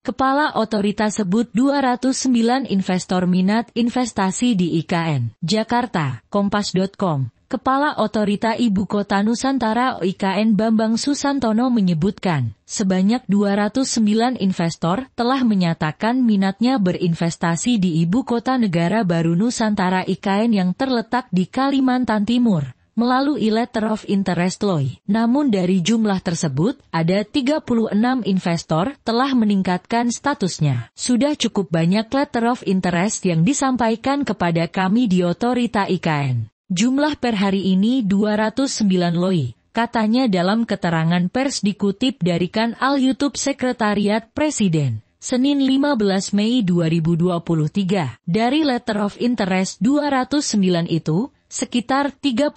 Kepala Otorita sebut 209 investor minat investasi di IKN. Jakarta, Kompas.com. Kepala Otorita Ibu Kota Nusantara IKN Bambang Susantono menyebutkan, sebanyak 209 investor telah menyatakan minatnya berinvestasi di Ibu Kota Negara Baru Nusantara IKN yang terletak di Kalimantan Timur melalui letter of interest loy, Namun dari jumlah tersebut, ada 36 investor telah meningkatkan statusnya. Sudah cukup banyak letter of interest yang disampaikan kepada kami di otorita IKN. Jumlah per hari ini 209 loy, Katanya dalam keterangan pers dikutip dari kanal YouTube Sekretariat Presiden. Senin 15 Mei 2023. Dari letter of interest 209 itu, sekitar 36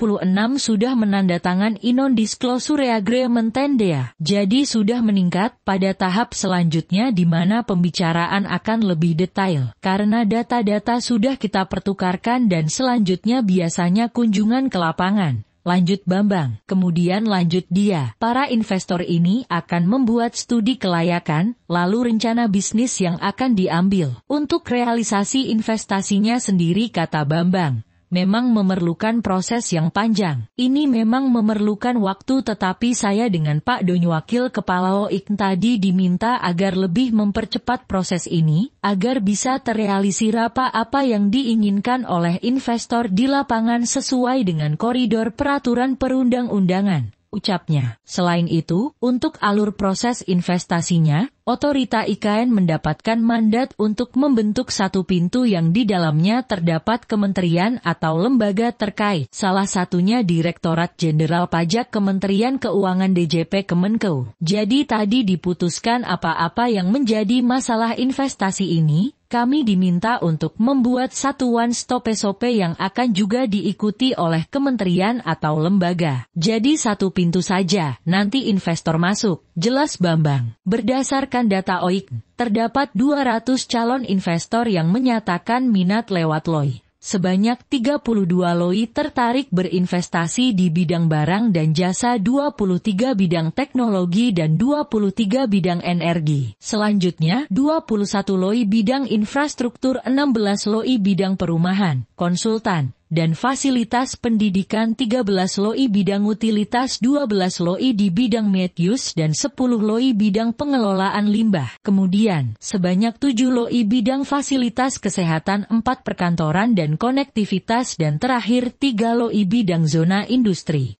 sudah menandatangan non-disclosure agreement TENDEA. Jadi sudah meningkat pada tahap selanjutnya di mana pembicaraan akan lebih detail. Karena data-data sudah kita pertukarkan dan selanjutnya biasanya kunjungan ke lapangan. Lanjut Bambang, kemudian lanjut dia. Para investor ini akan membuat studi kelayakan, lalu rencana bisnis yang akan diambil. Untuk realisasi investasinya sendiri kata Bambang, memang memerlukan proses yang panjang. Ini memang memerlukan waktu tetapi saya dengan Pak Doni Wakil Kepala OIK tadi diminta agar lebih mempercepat proses ini, agar bisa terrealisir apa-apa yang diinginkan oleh investor di lapangan sesuai dengan koridor peraturan perundang-undangan ucapnya. Selain itu, untuk alur proses investasinya, otorita IKN mendapatkan mandat untuk membentuk satu pintu yang di dalamnya terdapat kementerian atau lembaga terkait, salah satunya Direktorat Jenderal Pajak Kementerian Keuangan DJP Kemenkeu. Jadi tadi diputuskan apa-apa yang menjadi masalah investasi ini, kami diminta untuk membuat satuan stop SOP yang akan juga diikuti oleh kementerian atau lembaga. Jadi satu pintu saja, nanti investor masuk. Jelas Bambang. Berdasarkan data OIK, terdapat 200 calon investor yang menyatakan minat lewat LOI sebanyak 32 loi tertarik berinvestasi di bidang barang dan jasa 23 bidang teknologi dan 23 bidang energi. Selanjutnya, 21 loi bidang infrastruktur 16 loi bidang perumahan konsultan, dan fasilitas pendidikan 13 LOI bidang utilitas 12 LOI di bidang medius dan 10 LOI bidang pengelolaan limbah. Kemudian, sebanyak 7 LOI bidang fasilitas kesehatan 4 perkantoran dan konektivitas dan terakhir 3 LOI bidang zona industri.